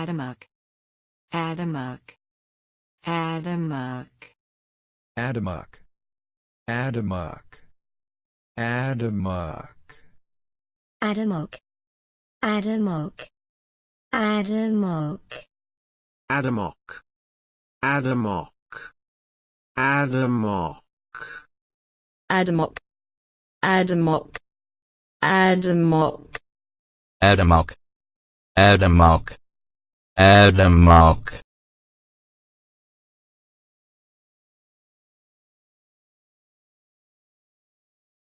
Adamuck. Adamuck. Adamuck. Adamuck. Adamuck. Adamuck. Adamuck. Adamuck. Adamuck. Adamock. Adamock. Adamock. Adamock. Adamock. Adamock. Adamock. Adamock. Adam Malk